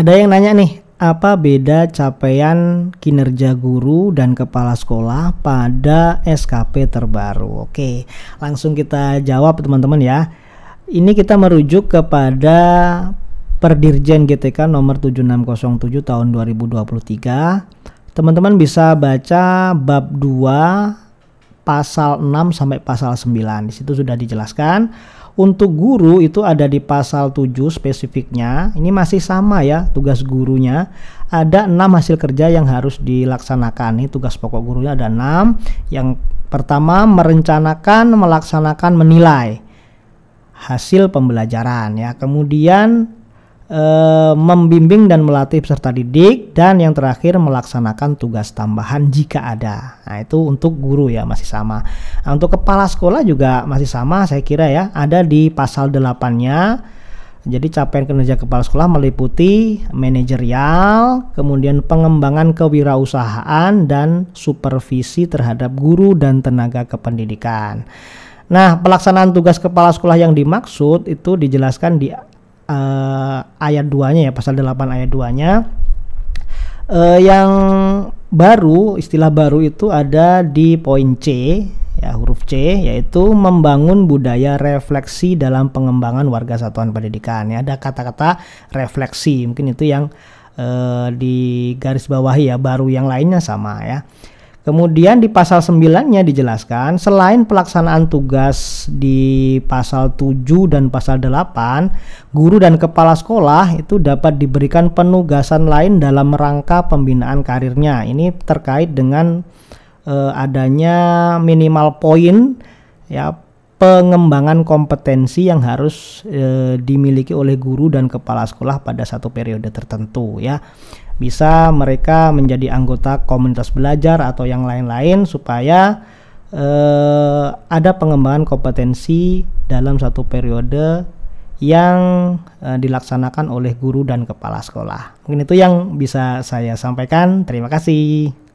Ada yang nanya nih, apa beda capaian kinerja guru dan kepala sekolah pada SKP terbaru? Oke, langsung kita jawab teman-teman ya. Ini kita merujuk kepada Perdirjen GTK nomor 7607 tahun 2023. Teman-teman bisa baca bab 2 pasal 6 sampai pasal 9. Di situ sudah dijelaskan untuk guru itu ada di pasal 7 spesifiknya. Ini masih sama ya tugas gurunya. Ada enam hasil kerja yang harus dilaksanakan. Ini tugas pokok gurunya ada enam. Yang pertama merencanakan, melaksanakan, menilai hasil pembelajaran ya. Kemudian Eh, membimbing dan melatih peserta didik dan yang terakhir melaksanakan tugas tambahan jika ada. Nah, itu untuk guru ya masih sama. Nah, untuk kepala sekolah juga masih sama saya kira ya. Ada di pasal 8-nya. Jadi capaian kinerja kepala sekolah meliputi manajerial, kemudian pengembangan kewirausahaan dan supervisi terhadap guru dan tenaga kependidikan. Nah, pelaksanaan tugas kepala sekolah yang dimaksud itu dijelaskan di uh, ayat 2-nya ya, pasal 8 ayat 2-nya. Uh, eh, yang baru, istilah baru itu ada di poin C, ya huruf C yaitu membangun budaya refleksi dalam pengembangan warga satuan pendidikan. Ya, ada kata-kata refleksi, mungkin itu yang uh, di garis bawah ya, baru yang lainnya sama ya. Kemudian di pasal 9-nya dijelaskan selain pelaksanaan tugas di pasal 7 dan pasal 8, guru dan kepala sekolah itu dapat diberikan penugasan lain dalam rangka pembinaan karirnya. Ini terkait dengan eh, adanya minimal poin ya pengembangan kompetensi yang harus eh, dimiliki oleh guru dan kepala sekolah pada satu periode tertentu ya bisa mereka menjadi anggota komunitas belajar atau yang lain-lain supaya eh, ada pengembangan kompetensi dalam satu periode yang eh, dilaksanakan oleh guru dan kepala sekolah. Mungkin itu yang bisa saya sampaikan. Terima kasih.